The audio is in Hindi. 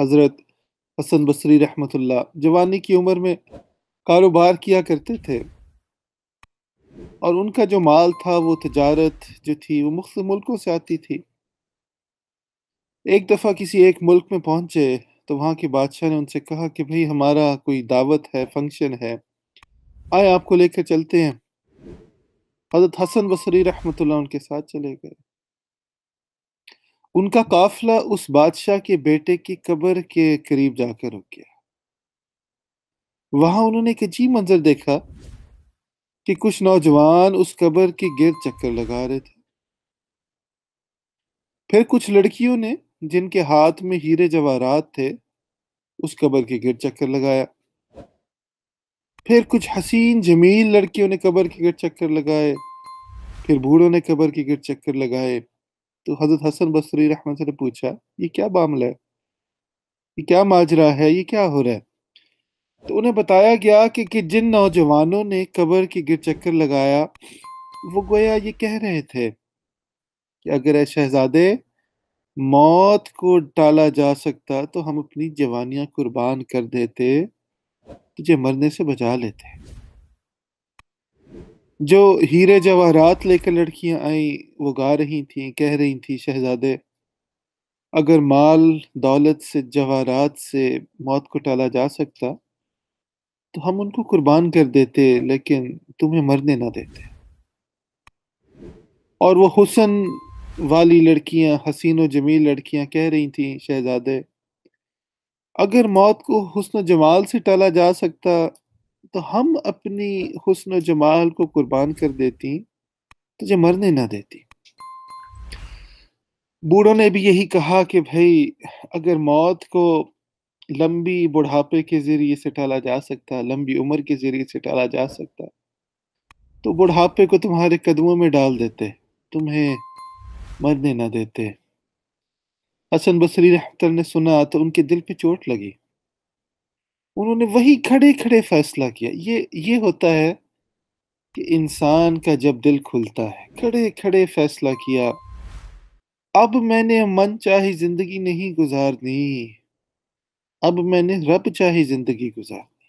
हज़रत हसन बसरी रहमतुल्लाह जवानी की उम्र में कारोबार किया करते थे और उनका जो माल था वो तजारत जो थी वो मुख्त मुल्कों से आती थी एक दफ़ा किसी एक मुल्क में पहुंचे तो वहाँ के बादशाह ने उनसे कहा कि भाई हमारा कोई दावत है फंक्शन है आए आपको लेकर चलते हैं हज़रत हसन बसरी रहमतुल्लाह उनके साथ चले गए उनका काफिला उस बादशाह के बेटे की कब्र के करीब जाकर रुक गया वहां उन्होंने एक अजीब मंजर देखा कि कुछ नौजवान उस कब्र के गिर चक्कर लगा रहे थे फिर कुछ लड़कियों ने जिनके हाथ में हीरे जवाहरात थे उस कब्र के गिर चक्कर लगाया फिर कुछ हसीन जमील लड़कियों ने कब्र के गिर चक्कर लगाए फिर बूढ़ों ने कब्र के गिर चक्कर लगाए तो हजरत हसन बसरी रहमत ने पूछा ये क्या मामला है ये क्या माजरा है ये क्या हो रहा है तो उन्हें बताया गया कि, कि जिन नौजवानों ने कबर के गिर चक्कर लगाया वो गोया ये कह रहे थे कि अगर शहजादे मौत को टाला जा सकता तो हम अपनी जवानियां कुर्बान कर देते तुझे मरने से बचा लेते जो हीरे जवाहरात लेकर लड़कियां आई वो गा रही थीं कह रही थीं शहजादे अगर माल दौलत से जवाहरात से मौत को टाला जा सकता तो हम उनको कुर्बान कर देते लेकिन तुम्हें मरने ना देते और वो हुसन वाली लड़कियां हसीन व जमील लड़कियां कह रही थीं शहजादे अगर मौत को हुस्न जमाल से टाला जा सकता तो हम अपनी हुसन जमाल को कुर्बान कर देती तुझे तो मरने ना देती बूढ़ों ने भी यही कहा कि भाई अगर मौत को लंबी बुढ़ापे के ज़रिए से टाला जा सकता लंबी उम्र के ज़रिए से टाला जा सकता तो बुढ़ापे को तुम्हारे कदमों में डाल देते तुम्हें मरने ना देते हसन बसरी रहमत ने सुना तो उनके दिल पे चोट लगी उन्होंने वही खड़े खड़े फैसला किया ये ये होता है कि इंसान का जब दिल खुलता है खड़े खड़े फैसला किया अब मैंने मन चाहे जिंदगी नहीं गुजारनी अब मैंने रब चाहे जिंदगी गुजार